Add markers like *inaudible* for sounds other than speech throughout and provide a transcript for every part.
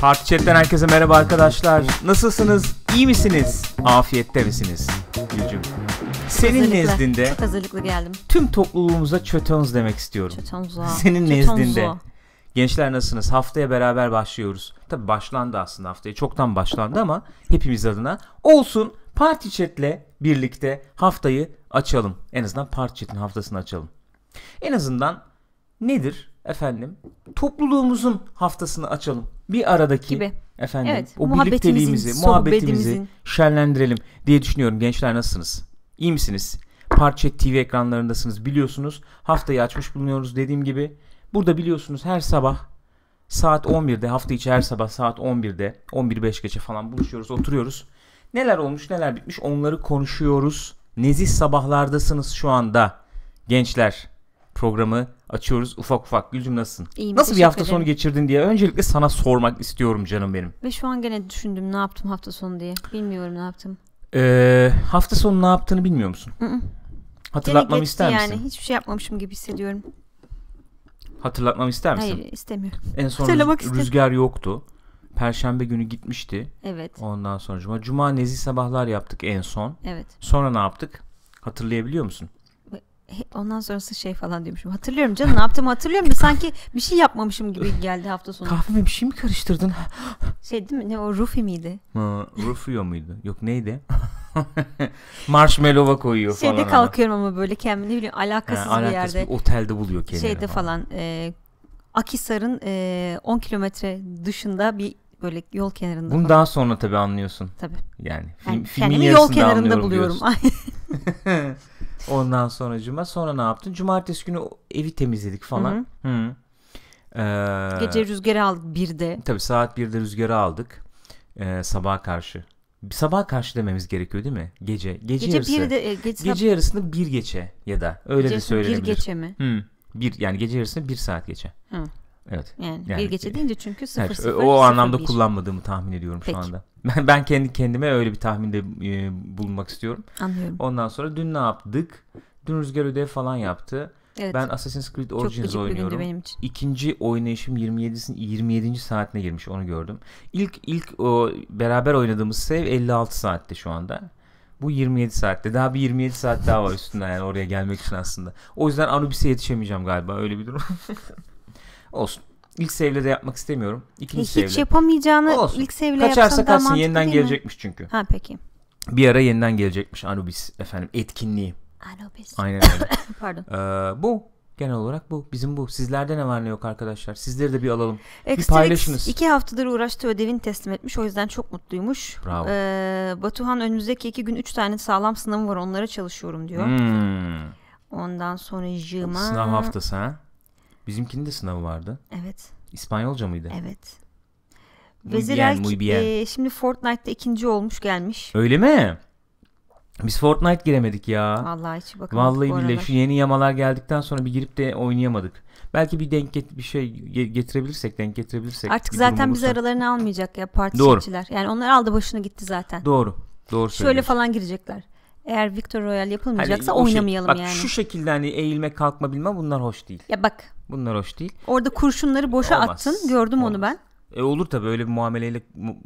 Parti Chat'ten herkese merhaba arkadaşlar. Nasılsınız? İyi misiniz? Afiyette misiniz? Gülcüm. Senin hazırlıklı. nezdinde Çok hazırlıklı geldim. tüm topluluğumuza çötons demek istiyorum. Çötonzo. Senin Çötonzo. nezdinde. Gençler nasılsınız? Haftaya beraber başlıyoruz. Tabi başlandı aslında haftaya. Çoktan başlandı ama hepimiz adına. Olsun Parti Chat'le birlikte haftayı açalım. En azından Parti Chat'in haftasını açalım. En azından nedir efendim? Topluluğumuzun haftasını açalım bir aradaki gibi. efendim evet, o birlikteliğimizi, muhabbetimizi şenlendirelim diye düşünüyorum. Gençler nasılsınız? İyi misiniz? Parça TV ekranlarındasınız biliyorsunuz. Haftayı açmış bulunuyoruz dediğim gibi. Burada biliyorsunuz her sabah saat 11'de hafta içi her sabah saat 11'de 11.05 geçe falan buluşuyoruz oturuyoruz. Neler olmuş neler bitmiş onları konuşuyoruz. Nezih sabahlardasınız şu anda gençler programı açıyoruz. Ufak ufak Gülcüm nasılsın? İyiyim, Nasıl bir hafta ederim. sonu geçirdin diye öncelikle sana sormak istiyorum canım benim. Ve şu an gene düşündüm ne yaptım hafta sonu diye. Bilmiyorum ne yaptım. Ee, hafta sonu ne yaptığını bilmiyor musun? Hatırlatmamı ister misin? Yani hiçbir şey yapmamışım gibi hissediyorum. Hatırlatmamı ister misin? Hayır istemiyorum. En son Hatırlamak rüzgar istedim. yoktu. Perşembe günü gitmişti. Evet. Ondan sonra cuma. Cuma nezih sabahlar yaptık en son. Evet. Sonra ne yaptık? Hatırlayabiliyor musun? Ondan sonrası şey falan demişim. Hatırlıyorum canım ne yaptım hatırlıyorum da sanki bir şey yapmamışım gibi geldi hafta sonu. Kahve mi bir şey mi karıştırdın? şey değil mi? Ne o Rufi miydi? Ha, Rufio muydu? Yok neydi? *laughs* Marshmallow'a koyuyor Şeyde falan. Şeyde kalkıyorum ama. böyle kendimi ne alakasız, ha, alakasız bir yerde. Bir otelde buluyor kendini Şeyde falan. falan e, Akisar'ın e, 10 kilometre dışında bir böyle yol kenarında. Bunu falan. daha sonra tabii anlıyorsun. Tabii. Yani, film, yani filmin kendimi yol kenarında buluyorum. *laughs* *laughs* Ondan sonra cuma. Sonra ne yaptın? Cumartesi günü evi temizledik falan. Hı hı. Ee, Gece rüzgarı aldık birde. Tabii saat birde rüzgarı aldık. Ee, sabaha karşı. Sabah karşı dememiz gerekiyor değil mi? Gece. Gece, gece yarısı. Bir de, e, gece, gece yarısında bir geçe ya da öyle gece de söylenebilir. Bir geçe mi? Hı. Bir yani gece yarısında bir saat geçe. Hı. Evet. Yani, yani bir gece deyince çünkü 0 evet, 0 O 0, anlamda 1. kullanmadığımı tahmin ediyorum Peki. şu anda. Ben, ben kendi kendime öyle bir tahminde e, bulunmak istiyorum. Anlıyorum. Ondan sonra dün ne yaptık? Dün Rüzgar Ödev falan yaptı. Evet. Ben Assassin's Creed Origins oynuyorum. Benim için. İkinci oynayışım 27. 27. saatine girmiş onu gördüm. İlk ilk o beraber oynadığımız sev 56 saatte şu anda. Bu 27 saatte. Daha bir 27 saat daha var üstünden yani oraya gelmek için aslında. O yüzden Anubis'e yetişemeyeceğim galiba öyle bir durum. *laughs* Olsun. İlk save'le de yapmak istemiyorum. İkinci e, Hiç yapamayacağını Olsun. ilk save'le yapsan Kaçarsa kalsın yeniden gelecekmiş çünkü. Ha peki. Bir ara yeniden gelecekmiş Anubis efendim etkinliği. Anubis. Aynen *coughs* öyle. Pardon. Ee, bu genel olarak bu. Bizim bu. Sizlerde ne var ne yok arkadaşlar. Sizleri de bir alalım. Extra bir paylaşınız. iki haftadır uğraştı ödevini teslim etmiş. O yüzden çok mutluymuş. Bravo. Ee, Batuhan önümüzdeki iki gün üç tane sağlam sınavım var. Onlara çalışıyorum diyor. Hmm. Ondan sonra jıma. Sınav haftası ha? Bizimkinin de sınavı vardı. Evet. İspanyolca mıydı? Evet. Vezirel e, şimdi Fortnite'da ikinci olmuş gelmiş. Öyle mi? Biz Fortnite giremedik ya. Vallahi hiç bakamadık Vallahi bile şu yeni yamalar geldikten sonra bir girip de oynayamadık. Belki bir denk get bir şey getirebilirsek denk getirebilirsek. Artık zaten biz aralarını almayacak ya parti Doğru. Yani onlar aldı başını gitti zaten. Doğru. Doğru Şöyle falan girecekler eğer Victor Royal yapılmayacaksa hani şey, oynamayalım şey, bak, yani. şu şekilde hani eğilme kalkma bilmem bunlar hoş değil. Ya bak. Bunlar hoş değil. Orada kurşunları boşa Olmaz. attın gördüm Olmaz. onu ben. E olur tabii öyle bir muameleyle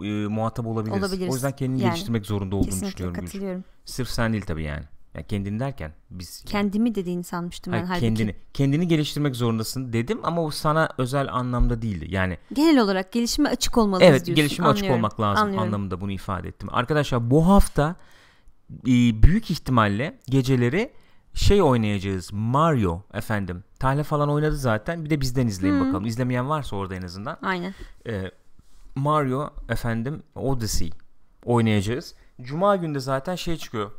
e, muhatap olabiliriz. olabiliriz. O yüzden kendini yani, geliştirmek zorunda olduğunu düşünüyorum. Kesinlikle katılıyorum. Gülcüm. Sırf sen değil tabii yani. Yani kendini derken biz kendimi dediğini sanmıştım hayır, ben halbuki. Kendini kendini geliştirmek zorundasın dedim ama o sana özel anlamda değildi. Yani genel olarak gelişime açık olmalısın. evet, diyorsun. Evet, gelişime Anlıyorum. açık olmak lazım Anlıyorum. anlamında bunu ifade ettim. Arkadaşlar bu hafta ee, büyük ihtimalle geceleri şey oynayacağız. Mario efendim. Tahle falan oynadı zaten. Bir de bizden izleyin hmm. bakalım. İzlemeyen varsa orada en azından. Aynen. Ee, Mario efendim Odyssey oynayacağız. Cuma günü de zaten şey çıkıyor.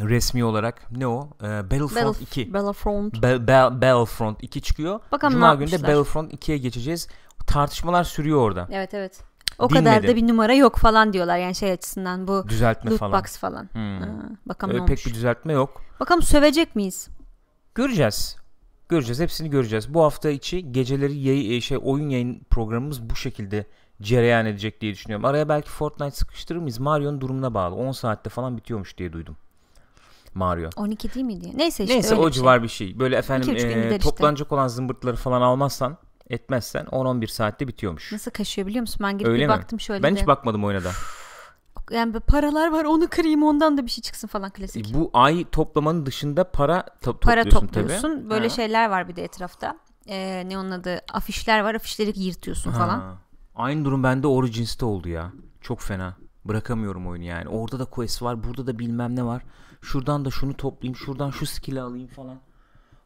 Resmi olarak ne o? Ee, Battlefront Battlef- 2. Battlefront. Be- Be- Battlefront 2 çıkıyor. Bakalım Cuma de Battlefront 2'ye geçeceğiz. Tartışmalar sürüyor orada. Evet evet o Dinmedim. kadar da bir numara yok falan diyorlar yani şey açısından bu düzeltme loot falan. box falan. Hmm. bakalım Öyle pek bir düzeltme yok. Bakalım sövecek miyiz? Göreceğiz. Göreceğiz. Hepsini göreceğiz. Bu hafta içi geceleri yay- e, şey oyun yayın programımız bu şekilde cereyan edecek diye düşünüyorum. Araya belki Fortnite sıkıştırır mıyız? Mario'nun durumuna bağlı. 10 saatte falan bitiyormuş diye duydum. Mario. 12 değil miydi? Neyse işte Neyse o bir şey. civar şey. bir şey. Böyle efendim e, toplanacak olan zımbırtları falan almazsan etmezsen 10-11 saatte bitiyormuş. Nasıl kaşıyor biliyor musun? Ben gidip Öyle bir mi? baktım şöyle Ben de. hiç bakmadım oyuna da. *sighs* Yani paralar var onu kırayım ondan da bir şey çıksın falan klasik. E, bu ay toplamanın dışında para to- para topluyorsun, topluyorsun tabii. Böyle ha. şeyler var bir de etrafta. Ee, ne onun adı? Afişler var. Afişleri yırtıyorsun ha. falan. Aynı durum bende Origins'te oldu ya. Çok fena. Bırakamıyorum oyunu yani. Orada da quest var. Burada da bilmem ne var. Şuradan da şunu toplayayım. Şuradan şu skill'i alayım falan.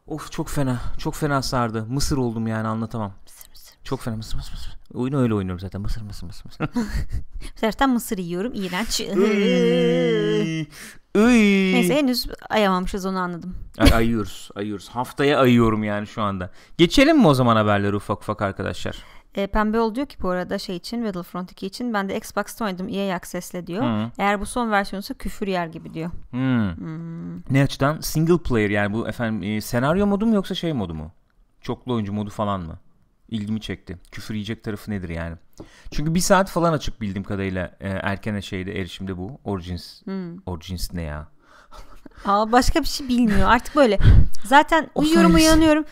Of çok fena. Çok fena sardı. Mısır oldum yani anlatamam. Mısır mısır. Çok fena mısır mısır mısır. Oyunu öyle oynuyorum zaten. Mısır mısır mısır mısır. Zaten *laughs* mısır yiyorum. İğrenç. *laughs* Iy. Neyse henüz ayamamışız onu anladım. Ay, ayıyoruz ayıyoruz. Haftaya ayıyorum yani şu anda. Geçelim mi o zaman haberleri ufak ufak arkadaşlar? E, Pembe ol diyor ki bu arada şey için Battlefront 2 için ben de Xbox'ta oynadım EA Access'le diyor. Hı. Eğer bu son versiyonsa küfür yer gibi diyor. Hı. Hmm. Ne açıdan? Single player yani bu efendim e, senaryo modu mu yoksa şey modu mu? Çoklu oyuncu modu falan mı? ilgimi çekti. Küfür yiyecek tarafı nedir yani? Çünkü bir saat falan açık bildiğim kadarıyla e, erken şeyde erişimde bu. Origins. Hmm. Origins ne ya? Aa, başka bir şey bilmiyor. Artık böyle. Zaten uyuyorum uyanıyorum.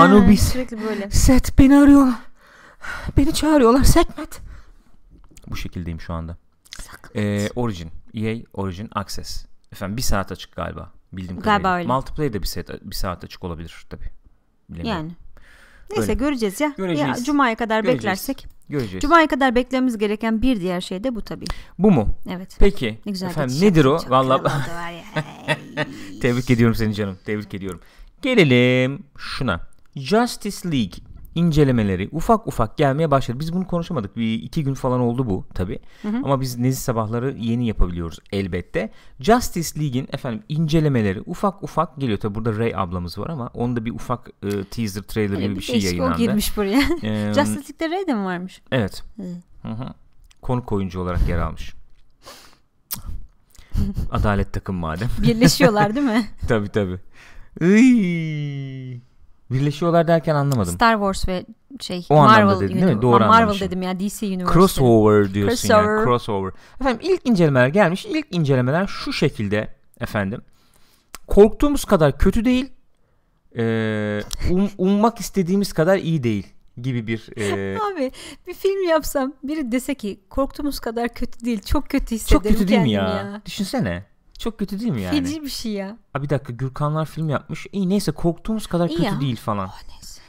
Anubis. Sürekli böyle. Set beni arıyor. Beni çağırıyorlar. Sekmet. Bu şekildeyim şu anda. Ee, Origin. EA Origin Access. Efendim bir saat açık galiba. Bildiğim galiba kadarıyla. Öyle. Multiplayer de bir saat, bir saat açık olabilir tabii. Bilemiyorum. Yani. Neyse Öyle. göreceğiz ya. Göreceğiz. ya Cuma'ya kadar göreceğiz. beklersek. Göreceğiz. Cuma'ya kadar beklememiz gereken bir diğer şey de bu tabii. Bu mu? Evet. Peki. Ne güzel Efendim şey nedir o? Vallahi. *laughs* tebrik ediyorum seni canım. Tebrik ediyorum. Gelelim şuna. Justice League incelemeleri ufak ufak gelmeye başladı. Biz bunu konuşamadık. Bir iki gün falan oldu bu tabi. Ama biz Nezih Sabahları yeni yapabiliyoruz elbette. Justice League'in efendim incelemeleri ufak ufak geliyor. Tabi burada Ray ablamız var ama onda bir ufak e, teaser trailer hani gibi bir, bir şey yayınlandı. O girmiş buraya. ee, *laughs* Justice League'de Ray de mi varmış? Evet. Hı Konuk oyuncu olarak yer almış. *laughs* Adalet takım madem. Birleşiyorlar değil mi? *laughs* tabi tabi. Birleşiyorlar derken anlamadım. Star Wars ve şey o Marvel dedin, değil mi? Doğru Marvel dedim ya DC Universe. Crossover diyorsun crossover. yani crossover. Efendim ilk incelemeler gelmiş. İlk incelemeler şu şekilde efendim. Korktuğumuz kadar kötü değil. Ee, um, ummak istediğimiz kadar iyi değil gibi bir e... *laughs* abi bir film yapsam biri dese ki korktuğumuz kadar kötü değil çok kötü hissederim çok kötü değil mi ya? ya düşünsene çok kötü değil mi yani? Feci bir şey ya. Aa, bir dakika Gürkanlar film yapmış. İyi neyse korktuğumuz kadar İyi kötü ya. değil falan. Oh, neyse.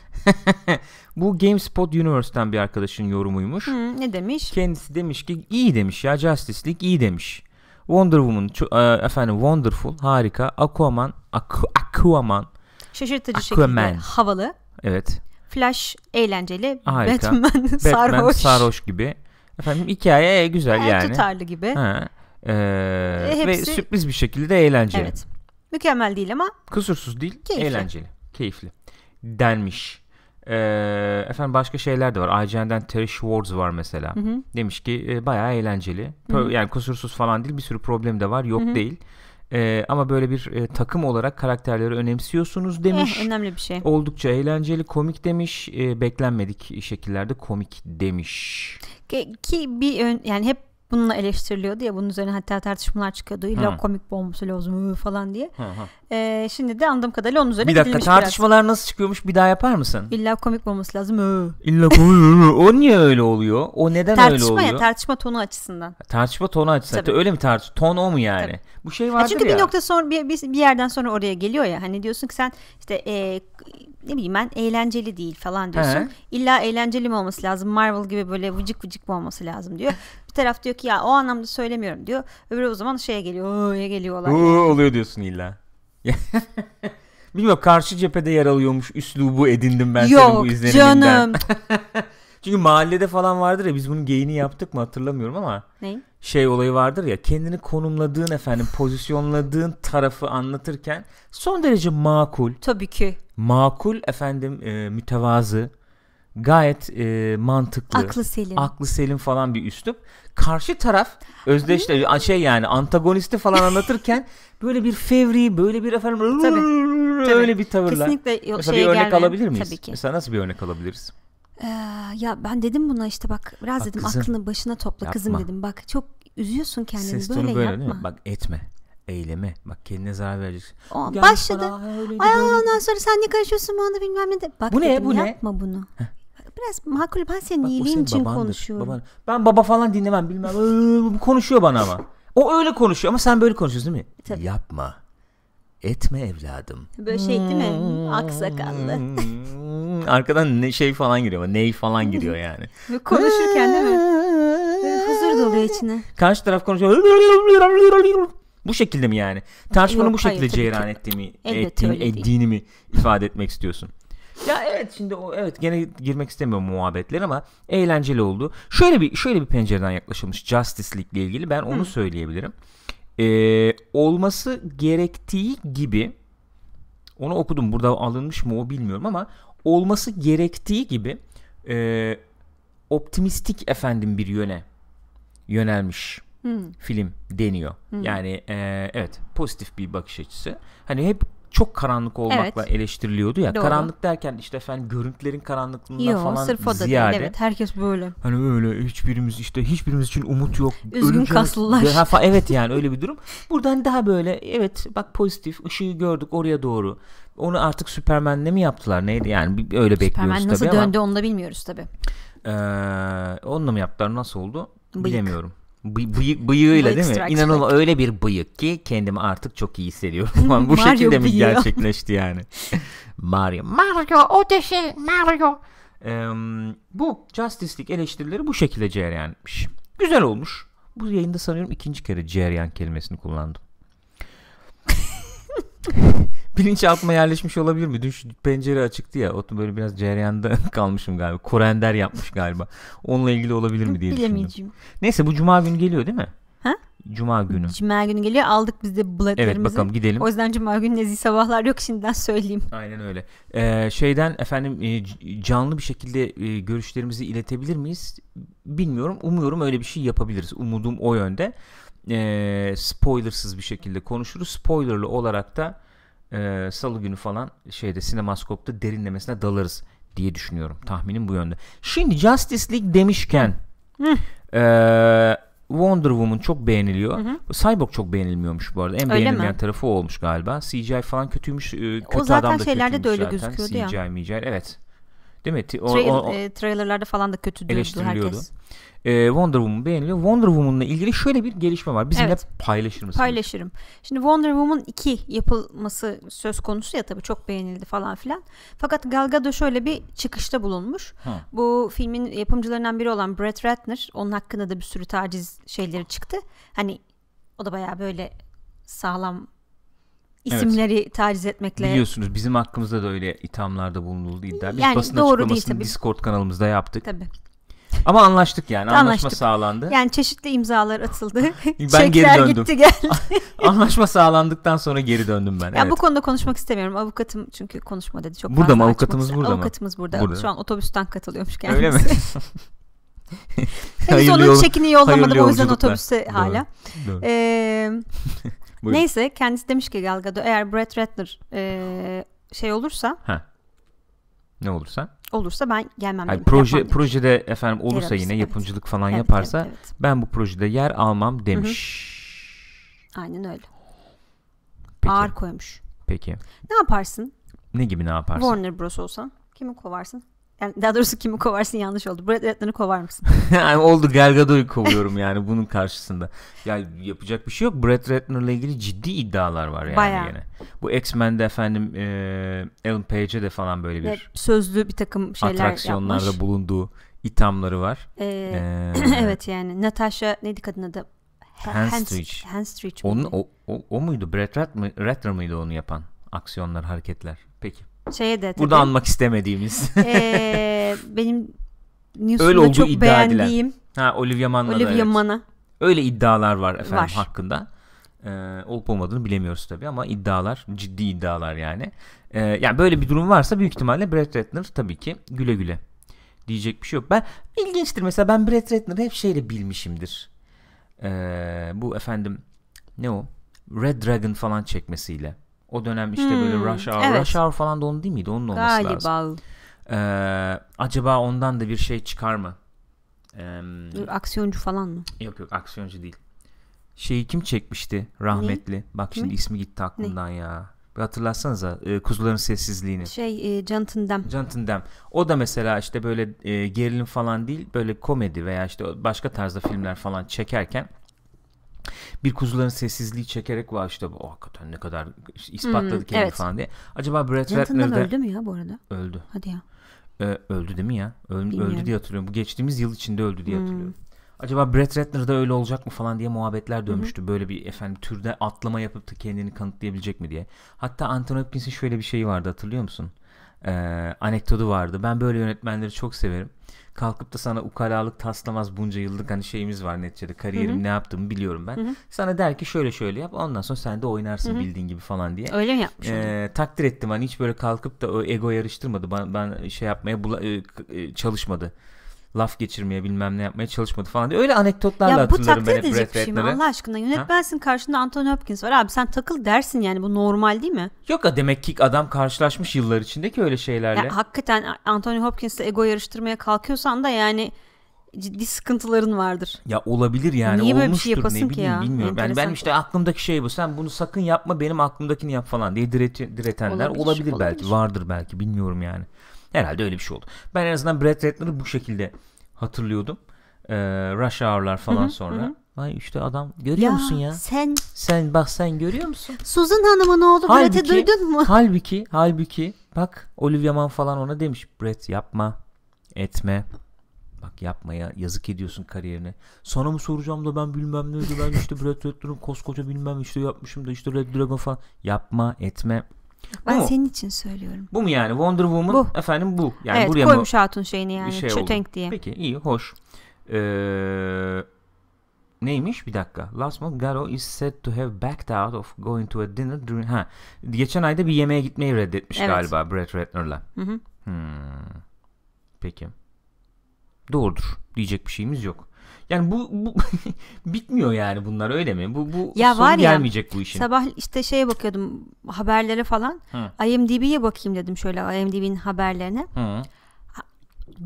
*laughs* Bu GameSpot Universe'den bir arkadaşın yorumuymuş. Hı, ne demiş? Kendisi demiş ki iyi demiş ya Justice League iyi demiş. Wonder Woman e, efendim Wonderful harika. Aquaman Aqu Aquaman şaşırtıcı Aquaman. şekilde havalı. Evet. Flash eğlenceli. Harika. Batman, *laughs* Batman sarhoş. sarhoş gibi. Efendim hikaye e, güzel yani. Tutarlı gibi. Ha. Ee, Ve hepsi- sürpriz bir şekilde eğlenceli. Evet. Mükemmel değil ama Kusursuz değil, Keyifli. eğlenceli, keyifli denmiş. Ee, efendim başka şeyler de var. IGN'den Terry Schwartz var mesela. hı. Demiş ki e, bayağı eğlenceli. Pro- yani kusursuz falan değil, bir sürü problem de var, yok değil. Ee, ama böyle bir e, takım olarak karakterleri önemsiyorsunuz demiş. eh, önemli bir şey. Oldukça eğlenceli, komik demiş. Ee, beklenmedik şekillerde komik demiş. Ki, ki bir ön- yani hep bununla eleştiriliyordu ya bunun üzerine hatta tartışmalar çıkıyordu. İlla Hı. komik bombası lazım falan diye. Hı hı. Ee, şimdi de anladığım kadarıyla onun üzerine Bir dakika tartışmalar biraz. nasıl çıkıyormuş bir daha yapar mısın? İlla komik bombası lazım. Hı. İlla komik o niye öyle oluyor? O neden tartışma öyle oluyor? Tartışma ya tartışma tonu açısından. Tartışma tonu açısından. Tabii. Öyle mi tartışma Ton o mu yani? Tabii. Bu şey vardır ya. Çünkü bir nokta sonra bir, bir, bir yerden sonra oraya geliyor ya. Hani diyorsun ki sen işte e, ne bileyim ben eğlenceli değil falan diyorsun. He. İlla eğlenceli mi olması lazım? Marvel gibi böyle vıcık vıcık mı olması lazım diyor. *laughs* Bir taraf diyor ki ya o anlamda söylemiyorum diyor. Öbürü o zaman şeye geliyor. Oya geliyorlar. Oo, oluyor diyorsun illa. *laughs* Bilmiyorum karşı cephede yer alıyormuş üslubu edindim ben Yok, senin bu izleniminden. Yok canım. *laughs* Çünkü mahallede falan vardır ya biz bunun geyini yaptık mı hatırlamıyorum ama. Ney? Şey olayı vardır ya kendini konumladığın efendim pozisyonladığın tarafı anlatırken son derece makul. Tabii ki. Makul efendim e, mütevazı gayet e, mantıklı. Aklı selim. Aklı selim falan bir üslup. Karşı taraf özdeşte şey yani antagonisti falan anlatırken *laughs* böyle bir fevri böyle bir efendim tabii, tabii. *laughs* öyle bir tavırla. Kesinlikle Mesela şeye bir örnek gelmedim. alabilir miyiz? Tabii ki. Mesela nasıl bir örnek alabiliriz? Ee, ya ben dedim buna işte bak biraz bak dedim kızım, aklını başına topla yapma. kızım dedim. Bak çok üzüyorsun kendini Ses böyle, böyle yapma. Bak etme eyleme. Bak kendine zarar vereceksin. O başladı. Ay ondan sonra sen ne karışıyorsun bana bilmem ne de. Bak bu dedim, ne bu yapma ne? bunu. Heh. Biraz makul ben senin iyiliğin için babandır, konuşuyorum. Baban. Ben baba falan dinlemem bilmem. konuşuyor bana ama. O öyle konuşuyor ama sen böyle konuşuyorsun değil mi? Tabii. Yapma etme evladım. Böyle şey değil mi? Hmm. Aksakallı. Hmm. Arkadan ne şey falan giriyor. Ney falan giriyor yani. Konuşurken değil mi? Böyle huzur doluyor *laughs* içine. Karşı taraf konuşuyor. Bu şekilde mi yani? Tartışmanın bu şekilde hayır, ceyran ettiğimi, ettiğini, ettiğini mi ifade etmek istiyorsun? Ya evet şimdi o evet gene girmek istemiyorum muhabbetler ama eğlenceli oldu. Şöyle bir şöyle bir pencereden yaklaşılmış Justice League ile ilgili ben onu Hı. söyleyebilirim. Ee, olması gerektiği gibi onu okudum burada alınmış mı o bilmiyorum ama olması gerektiği gibi e, optimistik efendim bir yöne yönelmiş hmm. film deniyor. Hmm. Yani e, evet pozitif bir bakış açısı. Hani hep çok karanlık olmakla evet. eleştiriliyordu ya. Doğru. Karanlık derken işte efendim görüntülerin karanlıklığından Yo, falan sırf o da ziyade. Değil, evet herkes böyle. Hani öyle hiçbirimiz işte hiçbirimiz için umut yok. Üzgün Öleceğiz. kaslılar. Defa, evet yani öyle bir durum. Buradan daha böyle evet bak pozitif ışığı gördük oraya doğru. Onu artık Süpermen'le mi yaptılar neydi yani öyle Superman bekliyoruz Superman nasıl döndü onu da bilmiyoruz tabii. Ee, onunla mı yaptılar nasıl oldu Bıyık. bilemiyorum. Bı- bıyık bıyığıyla değil mi? İnanılmaz öyle bir bıyık ki kendimi artık çok iyi hissediyorum. *laughs* Bu şekilde mi gerçekleşti yani? *laughs* Mario. Mario o Odyssey Mario. Ee, bu Justice League eleştirileri bu şekilde cereyanmış. Güzel olmuş. Bu yayında sanıyorum ikinci kere cereyan kelimesini kullandım. *laughs* *laughs* bilinçaltıma yerleşmiş olabilir mi? Dün şu pencere açıktı ya. Otum böyle biraz cereyanda *laughs* kalmışım galiba. Korender yapmış galiba. Onunla ilgili olabilir mi diye Bilemeyeceğim. düşündüm. Neyse bu cuma günü geliyor değil mi? Ha? Cuma günü. Cuma günü geliyor. Aldık biz de biletlerimizi. Evet bakalım gidelim. O yüzden cuma günü nezih sabahlar yok şimdiden söyleyeyim. Aynen öyle. Ee, şeyden efendim e, canlı bir şekilde e, görüşlerimizi iletebilir miyiz? Bilmiyorum. Umuyorum öyle bir şey yapabiliriz. Umudum o yönde. Ee, spoilersız bir şekilde konuşuruz. Spoilerlı olarak da e, salı günü falan şeyde sinemaskopta derinlemesine dalarız diye düşünüyorum. Tahminim bu yönde. Şimdi Justice League demişken e, Wonder Woman çok beğeniliyor. Hı hı. Cyborg çok beğenilmiyormuş bu arada. En öyle beğenilmeyen mi? tarafı o olmuş galiba. CGI falan kötüymüş. E, kötü o zaten adam da şeylerde de öyle gözüküyordu CGI, ya. CGI, MGI. Evet. Değil mi? O, Trail, o, o, e, trailerlarda falan da kötü diyordu herkes. E, Wonder Woman beğeniliyor. Wonder Woman'la ilgili şöyle bir gelişme var. Bizimle evet. paylaşır mısınız? Paylaşırım. Şimdi Wonder Woman 2 yapılması söz konusu ya tabii çok beğenildi falan filan. Fakat Gal Gadot şöyle bir çıkışta bulunmuş. Ha. Bu filmin yapımcılarından biri olan Brett Ratner onun hakkında da bir sürü taciz şeyleri çıktı. Hani o da bayağı böyle sağlam isimleri evet. taciz etmekle. Biliyorsunuz bizim hakkımızda da öyle ithamlarda bulunuldu iddia. Biz yani basın doğru açıklamasını değil, Discord kanalımızda yaptık. Tabii. Ama anlaştık yani. Anlaşma sağlandı. Yani çeşitli imzalar atıldı. ben *laughs* geri döndüm. gitti *laughs* geldi. *laughs* Anlaşma sağlandıktan sonra geri döndüm ben. Yani evet. bu konuda konuşmak istemiyorum. Avukatım çünkü konuşma dedi. Çok burada mı avukatımız burada mı? Avukatımız burada. burada. Şu an otobüsten katılıyormuş kendisi. Öyle mi? Henüz onun yol, çekini yollamadım o yüzden otobüste hala. Doğru. Ee, Buyurun. Neyse kendisi demiş ki Gal Gadot eğer Brett Ratner e, şey olursa ha ne olursa olursa ben gelmem. Hayır, proje yapmam projede demiş. efendim olursa Yararız, yine evet. yapımcılık falan evet, yaparsa evet, evet. ben bu projede yer almam demiş. Hı-hı. Aynen öyle. Peki. Ağır koymuş. Peki. Ne yaparsın? Ne gibi ne yaparsın? Warner Bros olsan kimi kovarsın? Yani daha doğrusu kimi kovarsın yanlış oldu. Brad Redman'ı kovar mısın? *laughs* yani oldu Gal Gadot'u kovuyorum yani bunun karşısında. Yani yapacak bir şey yok. Brad Redman'la ilgili ciddi iddialar var yani Bayağı. yine. Bu X-Men'de efendim e, Ellen Page'e de falan böyle bir evet, sözlü bir takım şeyler atraksiyonlarda yapmış. bulunduğu ithamları var. Ee, ee, *clears throat* evet yani Natasha neydi kadın adı? Handstreich. Handstreich. Onun o, o, o muydu? Brad Ratner mıydı onu yapan? Aksiyonlar, hareketler. Peki şeye de tabii, burada anmak istemediğimiz ee, benim Newsroom'da çok iddia beğendiğim edilen. Ha, Olivia Manna'da Olivia evet. Mana. Öyle iddialar var efendim var. hakkında. Ee, olup olmadığını bilemiyoruz tabii ama iddialar ciddi iddialar yani. Ee, yani böyle bir durum varsa büyük ihtimalle Brett Ratner tabii ki güle güle diyecek bir şey yok. Ben ilginçtir mesela ben Brett Ratner'ı hep şeyle bilmişimdir. Ee, bu efendim ne o? Red Dragon falan çekmesiyle. O dönem işte hmm, böyle Rush Hour. Evet. Rush Hour falan da onun değil miydi? Onun olması Galiba. lazım. Ee, acaba ondan da bir şey çıkar mı? Ee, aksiyoncu falan mı? Yok yok aksiyoncu değil. Şeyi kim çekmişti rahmetli? Ne? Bak şimdi ne? ismi gitti aklımdan ne? ya. Bir hatırlatsanıza e, Kuzuların Sessizliğini. Şey e, Jonathan Demme. Jonathan Demme. O da mesela işte böyle e, gerilim falan değil böyle komedi veya işte başka tarzda filmler falan çekerken bir kuzuların sessizliği çekerek var işte o hakikaten ne kadar ispatladı hmm, kendini evet. falan diye. Acaba Brad Ratner'da... öldü mü ya bu arada? Öldü. Hadi ya. Ee, öldü değil mi ya? Öl, öldü diye hatırlıyorum. Bu geçtiğimiz yıl içinde öldü diye hmm. hatırlıyorum. Acaba Brad Ratner'da öyle olacak mı falan diye muhabbetler dönmüştü. Hı-hı. Böyle bir efendim türde atlama yapıp da kendini kanıtlayabilecek mi diye. Hatta Anthony Hopkins'in şöyle bir şeyi vardı hatırlıyor musun? Ee, anekdotu vardı. Ben böyle yönetmenleri çok severim kalkıp da sana ukalalık taslamaz bunca yıllık hani şeyimiz var neticede kariyerim Hı-hı. ne yaptığımı biliyorum ben. Hı-hı. Sana der ki şöyle şöyle yap ondan sonra sen de oynarsın Hı-hı. bildiğin gibi falan diye. Öyle mi yapmış ee, Takdir ettim hani hiç böyle kalkıp da o ego yarıştırmadı ben, ben şey yapmaya bula- e, e, çalışmadı laf geçirmeye bilmem ne yapmaya çalışmadı falan diye. Öyle anekdotlarla ya, hatırlarım ben bu Brad edecek Şey Allah aşkına yönetmensin ha? karşında Anthony Hopkins var abi sen takıl dersin yani bu normal değil mi? Yok demek ki adam karşılaşmış yıllar içindeki öyle şeylerle. Ya, hakikaten Anthony Hopkins'le ego yarıştırmaya kalkıyorsan da yani ciddi sıkıntıların vardır. Ya olabilir yani. Niye böyle Olmuştur, bir şey yapasın ki ya? Bilmiyorum. Yani ben işte aklımdaki şey bu. Sen bunu sakın yapma benim aklımdakini yap falan diye direti diretenler olabilir, olabilir, olabilir belki. Vardır belki bilmiyorum yani. Herhalde öyle bir şey oldu. Ben en azından Brad Ratner'ı bu şekilde hatırlıyordum. Ee, Rush Hour'lar falan hı hı, sonra. Hı. Vay işte adam görüyor ya, musun ya? Sen. Sen bak sen görüyor musun? Suzan Hanım'a ne oldu? Brad'e duydun mu? *laughs* Halbuki halbuki bak Olivia Mann falan ona demiş. Brad yapma etme. Bak yapmaya yazık ediyorsun kariyerine. Sana mı soracağım da ben bilmem neydi ben işte Brad Ratner'ın koskoca bilmem işte yapmışım da işte Red Dragon falan. Yapma etme ben bu senin mu? için söylüyorum. Bu mu yani? Wonder Woman bu. efendim bu. Yani evet buraya koymuş mı? hatun şeyini yani şey çötenk diye. Peki iyi hoş. Ee, neymiş? Bir dakika. Last month Garo is said to have backed out of going to a dinner during... Ha. Geçen ayda bir yemeğe gitmeyi reddetmiş evet. galiba Brett Ratner'la. Hı hı. Hmm. Peki doğrudur. Diyecek bir şeyimiz yok. Yani bu, bu *laughs* bitmiyor yani bunlar öyle mi? Bu bu ya sonu var ya, gelmeyecek bu işin. Sabah işte şeye bakıyordum haberlere falan. Hı. IMDb'ye bakayım dedim şöyle IMDb'nin haberlerine. Hı.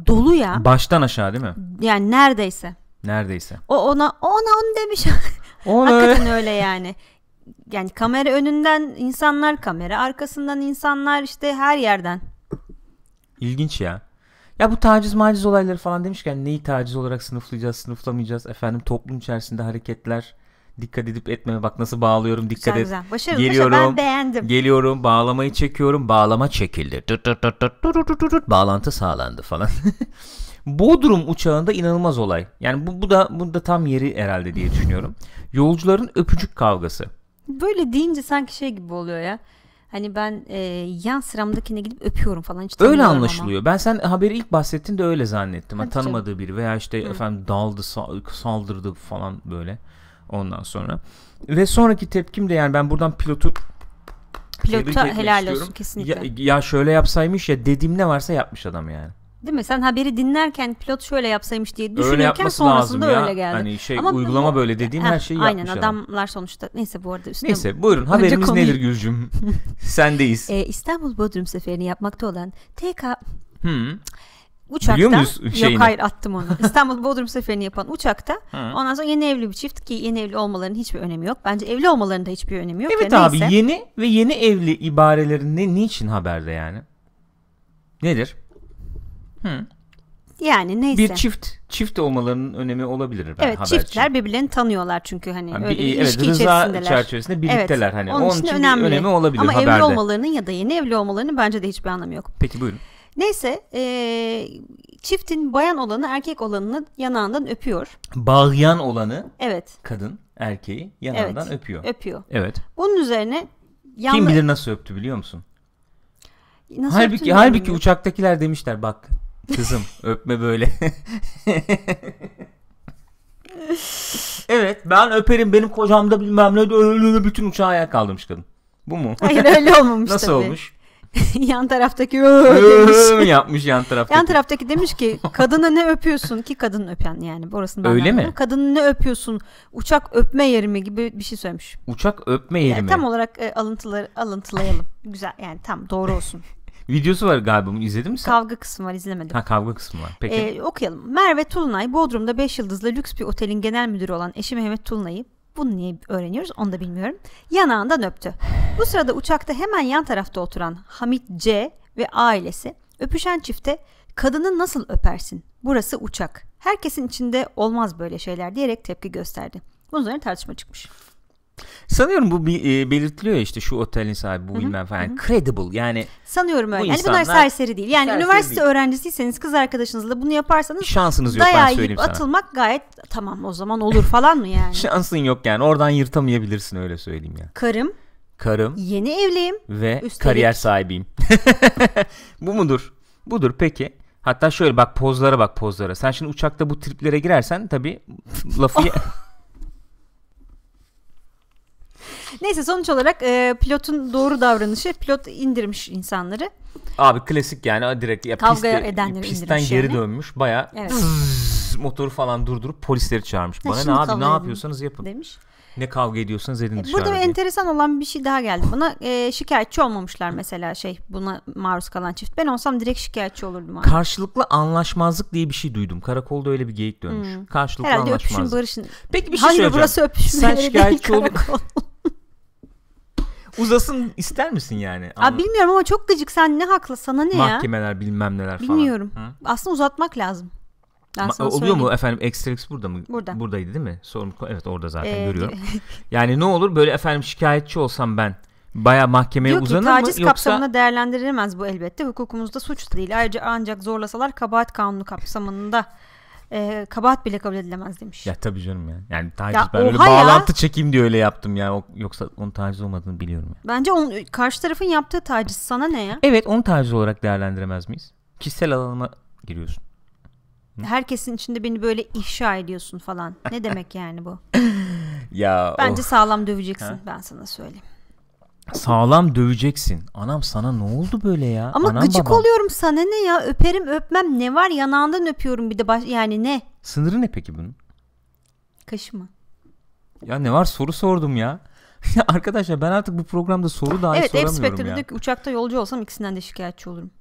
Dolu ya. Baştan aşağı değil mi? Yani neredeyse. Neredeyse. O ona ona onu demiş. *laughs* Ona. Hakikaten öyle yani. Yani kamera önünden insanlar, kamera arkasından insanlar işte her yerden. İlginç ya. Ya bu taciz maciz olayları falan demişken neyi taciz olarak sınıflayacağız, sınıflamayacağız efendim toplum içerisinde hareketler dikkat edip etmeme bak nasıl bağlıyorum dikkat güzel, et. Güzel. Başarılı, geliyorum. Başarılı, ben beğendim. Geliyorum bağlamayı çekiyorum bağlama çekildi. Tut tut tut tut tut tut tut bağlantı sağlandı falan. *laughs* Bodrum uçağında inanılmaz olay. Yani bu, bu da bu da tam yeri herhalde diye düşünüyorum. Yolcuların öpücük kavgası. Böyle deyince sanki şey gibi oluyor ya. Hani ben e, yan sıramdakine gidip öpüyorum falan hiç Öyle anlaşılıyor. Ama. Ben sen haberi ilk bahsettin de öyle zannettim. Hadi tanımadığı canım. biri veya işte Hı. efendim daldı, saldırdı falan böyle ondan sonra. Ve sonraki tepkim de yani ben buradan pilotu Pilota helal olsun kesinlikle. Ya, ya şöyle yapsaymış ya dediğim ne varsa yapmış adam yani. Değil mi? Sen haberi dinlerken pilot şöyle yapsaymış diye düşünürken sonrasında öyle geldi. Hani şey Ama uygulama bu, böyle dediğim her şeyi aynen, yapmış. Aynen adamlar adam. sonuçta. Neyse bu arada üstüne. Neyse buyurun haberimiz konuyu... nedir Gülcüm? *laughs* Sendeyiz. Ee, İstanbul Bodrum seferini yapmakta olan TK hmm. uçakta. Biliyor muyuz şeyini? Yok hayır attım onu. *laughs* İstanbul Bodrum seferini yapan uçakta. Ondan sonra yeni evli bir çift ki yeni evli olmalarının hiçbir önemi yok. Bence evli olmalarında hiçbir önemi yok. Evet ya, abi neyse. yeni ve yeni evli ibarelerinde niçin haberde yani? Nedir? Yani neyse. Bir çift çift olmalarının önemi olabilir ben Evet haberci. çiftler birbirlerini tanıyorlar çünkü hani yani öyle bir, bir evet, ilişki rıza içerisindeler. çerçevesinde birlikteler evet, hani. Onun, onun için önemli. önemi olabilir Ama haberde. evli olmalarının ya da yeni evli olmalarının bence de hiçbir anlamı yok. Peki buyurun. Neyse ee, çiftin bayan olanı erkek olanını yanağından öpüyor. Bağlayan olanı evet. kadın erkeği yanağından evet, öpüyor. Öpüyor. Evet. Bunun üzerine yanlı... Kim bilir nasıl öptü biliyor musun? Nasıl halbuki halbuki uçaktakiler demişler bak Kızım öpme böyle. evet ben öperim benim kocamda bilmem ne de bütün uçağı ayağa kaldırmış kadın. Bu mu? Hayır öyle olmamış Nasıl tabii. olmuş? *laughs* yan taraftaki demiş. yapmış yan taraftaki. Yan taraftaki demiş ki kadına ne öpüyorsun ki kadın öpen yani burasını orasını Öyle mi? Kadını ne öpüyorsun uçak öpme yeri mi gibi bir şey söylemiş. Uçak öpme yeri yani Tam olarak e, alıntıları alıntılayalım. Güzel yani tam doğru olsun. Videosu var galiba bunu izledin mi sen? Kavga kısmı var izlemedim. Ha kavga kısmı var. Peki. Ee, okuyalım. Merve Tulunay Bodrum'da 5 yıldızlı lüks bir otelin genel müdürü olan eşi Mehmet Tulunay'ı bunu niye öğreniyoruz onu da bilmiyorum. Yanağından öptü. Bu sırada uçakta hemen yan tarafta oturan Hamit C ve ailesi öpüşen çifte kadını nasıl öpersin? Burası uçak. Herkesin içinde olmaz böyle şeyler diyerek tepki gösterdi. Bunun üzerine tartışma çıkmış. Sanıyorum bu e, belirtiliyor işte şu otelin sahibi bu Hı-hı. bilmem falan. Hı-hı. Credible yani. Sanıyorum öyle. Bu yani bunlar serseri değil. Yani serseri üniversite değil. öğrencisiyseniz kız arkadaşınızla bunu yaparsanız şansınız yok ben söyleyeyim sana. atılmak gayet tamam o zaman olur falan mı yani? *laughs* Şansın yok yani. Oradan yırtamayabilirsin öyle söyleyeyim ya. Yani. Karım. Karım. Yeni evliyim. Ve üstelik. kariyer sahibiyim. *laughs* bu mudur? Budur peki. Hatta şöyle bak pozlara bak pozlara. Sen şimdi uçakta bu triplere girersen tabii lafı *laughs* oh. Neyse sonuç olarak e, pilotun doğru davranışı pilot indirmiş insanları. Abi klasik yani direkt ya Kavga piste, edenleri pistten geri yani. dönmüş baya evet. motoru falan durdurup polisleri çağırmış. Bana ne abi ne yapıyorsanız yapın. Demiş ne kavga ediyorsanız edin e, dışarıda. Burada bir enteresan olan bir şey daha geldi buna E, şikayetçi olmamışlar mesela şey buna maruz kalan çift. Ben olsam direkt şikayetçi olurdum. Abi. Karşılıklı anlaşmazlık diye bir şey duydum. Karakolda öyle bir geyik dönmüş. Hmm. Karşılıklı Herhalde anlaşmazlık. Herhalde öpüşün barışın. Peki bir şey Hayır, söyleyeceğim. burası öpüşme. Sen şikayetçi olup uzasın ister misin yani? Aa, bilmiyorum ama çok gıcık sen ne haklı sana ne Mahkemeler, ya? Mahkemeler bilmem neler falan. Bilmiyorum. Hı? Aslında uzatmak lazım. Ben sana oluyor söyleyeyim. mu efendim Extrix burada mı? Burada. Buradaydı değil mi? Sorumluluk evet orada zaten ee, görüyorum. *laughs* yani ne olur böyle efendim şikayetçi olsam ben Baya mahkemeye Diyor ki, taciz mı? Taciz kapsamına yoksa... değerlendirilemez bu elbette. Hukukumuzda suç değil. Ayrıca ancak zorlasalar kabahat kanunu kapsamında e, kabahat bile kabul edilemez demiş. Ya tabii canım ya. Yani taciz ya ben öyle bağlantı ya. çekeyim diye öyle yaptım ya. Yoksa onun taciz olmadığını biliyorum ya. Bence on, karşı tarafın yaptığı taciz sana ne ya? Evet onu taciz olarak değerlendiremez miyiz? Kişisel alanıma giriyorsun. Hı? Herkesin içinde beni böyle ifşa ediyorsun falan. Ne demek yani bu? *laughs* ya Bence oh. sağlam döveceksin ha? ben sana söyleyeyim sağlam döveceksin. Anam sana ne oldu böyle ya? Ama Anam gıcık babam. oluyorum sana ne ya? Öperim öpmem ne var? Yanağından öpüyorum bir de baş... yani ne? Sınırı ne peki bunun? Kaşı mı? Ya ne var soru sordum ya. *laughs* Arkadaşlar ben artık bu programda soru dahi evet, soramıyorum ya. Evet uçakta yolcu olsam ikisinden de şikayetçi olurum.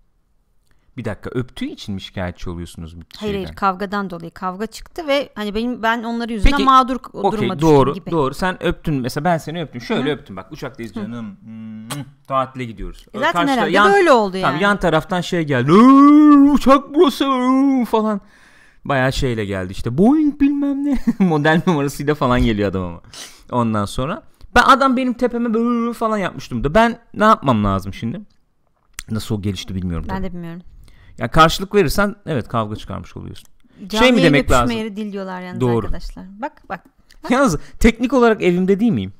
Bir dakika öptüğü için mi şikayetçi oluyorsunuz bir şeyden? Hayır hayır kavgadan dolayı kavga çıktı ve hani benim ben onları yüzüne Peki, mağdur okay, duruma doğru, gibi. Doğru sen öptün mesela ben seni öptüm şöyle Hı. öptüm bak uçaktayız canım hmm, tatile gidiyoruz. E zaten Karşıda, herhalde yan, böyle oldu yani. Tamam, yan taraftan şey geldi uçak burası falan bayağı şeyle geldi işte Boeing bilmem ne *laughs* model numarasıyla falan geliyor adam ama ondan sonra. Ben adam benim tepeme böyle falan yapmıştım da ben ne yapmam lazım şimdi? Nasıl o gelişti bilmiyorum. Ben tabii. de bilmiyorum yani karşılık verirsen evet kavga çıkarmış oluyorsun. Canlı şey mi demek lazım? Canlı dil diyorlar yalnız Doğru. arkadaşlar. Bak bak. bak. Yalnız teknik olarak evimde değil miyim?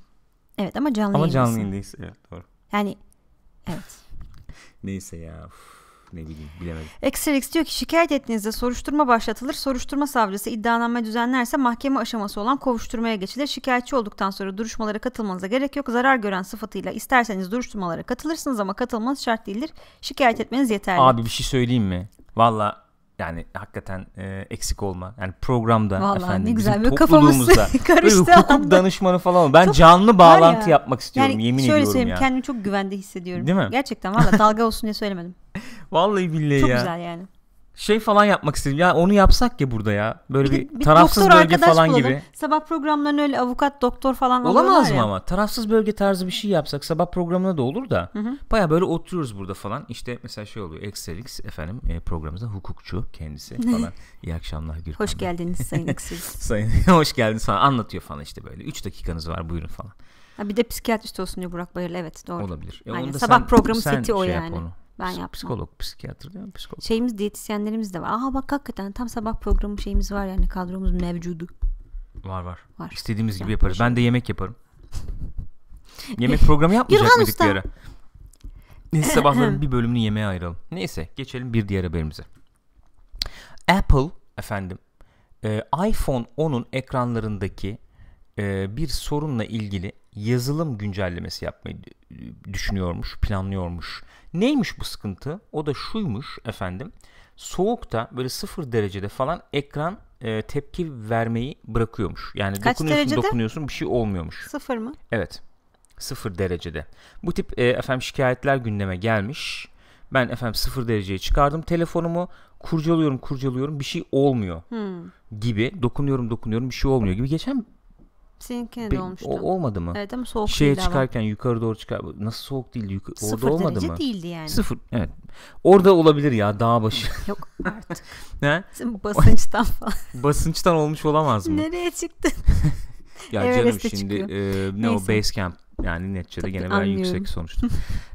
Evet ama canlı Ama canlı yayındayız. Evet doğru. Yani evet. Neyse ya. Uf ne bileyim bilemedim. Xerix diyor ki şikayet ettiğinizde soruşturma başlatılır. Soruşturma savcısı iddianame düzenlerse mahkeme aşaması olan kovuşturmaya geçilir. Şikayetçi olduktan sonra duruşmalara katılmanıza gerek yok. Zarar gören sıfatıyla isterseniz duruşmalara katılırsınız ama katılmanız şart değildir. Şikayet etmeniz yeterli. Abi bir şey söyleyeyim mi? Valla yani hakikaten e, eksik olma. Yani programda Vallahi efendim ne güzel bizim topluluğumuzda *laughs* böyle hukuk anda. danışmanı falan ben çok, canlı bağlantı ya. yapmak istiyorum yani yemin şöyle ediyorum söyleyeyim, ya. kendimi çok güvende hissediyorum. Değil mi? Gerçekten valla dalga olsun diye söylemedim. Vallahi billahi Çok ya. Çok güzel yani. Şey falan yapmak istedim. Ya onu yapsak ya burada ya. Böyle bir, bir, bir tarafsız bölge falan bulalım. gibi. Sabah programlarına öyle avukat, doktor falan Olamaz mı ya. ama? Tarafsız bölge tarzı bir şey yapsak sabah programına da olur da. Baya böyle oturuyoruz burada falan. İşte mesela şey oluyor. Excelix efendim e, programımızda hukukçu kendisi *laughs* falan. İyi akşamlar Gürkan. Hoş geldiniz Sayın *laughs* Excelix. sayın *laughs* hoş geldiniz falan anlatıyor falan işte böyle. 3 dakikanız var buyurun falan. Ha bir de psikiyatrist olsun diyor Burak Bayırlı. Evet doğru. Olabilir. E, Aynen. Sabah sen, programı sen seti o şey yani. Yap onu. Ben yapmam. Psikolog, psikiyatr değil mi? Psikolog. Şeyimiz diyetisyenlerimiz de var. Aha bak hakikaten tam sabah programı şeyimiz var yani kadromuz mevcudu. Var var. var. İstediğimiz yani gibi yaparız. Ben de yemek yaparım. yemek programı *laughs* yapmayacak mıydık Usta. bir ara? Neyse sabahların *laughs* bir bölümünü yemeğe ayıralım. Neyse geçelim bir diğer haberimize. Apple efendim e, iPhone 10'un ekranlarındaki e, bir sorunla ilgili yazılım güncellemesi yapmayı e, düşünüyormuş, planlıyormuş Neymiş bu sıkıntı? O da şuymuş efendim. Soğukta böyle sıfır derecede falan ekran e, tepki vermeyi bırakıyormuş. Yani Kaç dokunuyorsun derecede? dokunuyorsun bir şey olmuyormuş. Sıfır mı? Evet. Sıfır derecede. Bu tip e, efendim şikayetler gündeme gelmiş. Ben efendim sıfır dereceye çıkardım telefonumu kurcalıyorum kurcalıyorum bir şey olmuyor hmm. gibi dokunuyorum dokunuyorum bir şey olmuyor gibi geçen Seninkine Be, de olmuştu. O, olmadı mı? Evet ama soğuk Şeye çıkarken ama. yukarı doğru çıkar. Nasıl soğuk değil? Yukarı, Sıfır orada olmadı mı? Sıfır derece değildi yani. Sıfır evet. Orada olabilir ya dağ başı. *laughs* Yok artık. *laughs* ne? basınçtan falan. *laughs* basınçtan olmuş olamaz mı? Nereye çıktın? ya evet, canım şimdi e, ne Neyse. o base camp yani neticede Tabii gene ben yüksek sonuçta.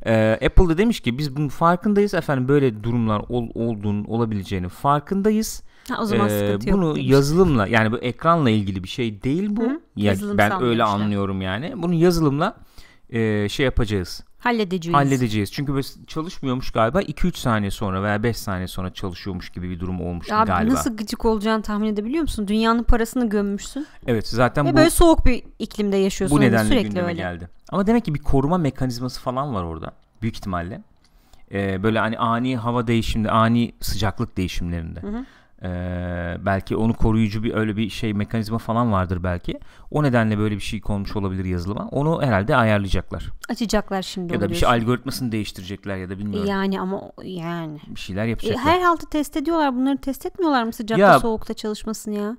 ee, Apple de demiş ki biz bunun farkındayız efendim böyle durumlar ol, olduğunun olabileceğini farkındayız. Ha, o zaman ee, sıkıntı yok. Bunu yazılımla yani bu ekranla ilgili bir şey değil bu. Hı? Ya, ben öyle işte. anlıyorum yani. Bunu yazılımla e, şey yapacağız. Halledeceğiz. Halledeceğiz. Çünkü biz çalışmıyormuş galiba 2-3 saniye sonra veya 5 saniye sonra çalışıyormuş gibi bir durum olmuş galiba. Nasıl gıcık olacağını tahmin edebiliyor musun? Dünyanın parasını gömmüşsün. Evet zaten Ve bu. böyle soğuk bir iklimde yaşıyorsun. Bu hani nedenle sürekli gündeme öyle. geldi. Ama demek ki bir koruma mekanizması falan var orada. Büyük ihtimalle. Ee, böyle hani ani hava değişimde, ani sıcaklık değişimlerinde. Hı hı. Ee, belki onu koruyucu bir öyle bir şey mekanizma falan vardır belki. O nedenle böyle bir şey konmuş olabilir yazılıma. Onu herhalde ayarlayacaklar. Açacaklar şimdi. Ya da bir şey algoritmasını değiştirecekler ya da bilmiyorum. Yani ama yani. Bir şeyler e, yapacaklar. E, her halde test ediyorlar. Bunları test etmiyorlar mı sıcakta ya... soğukta çalışmasın ya?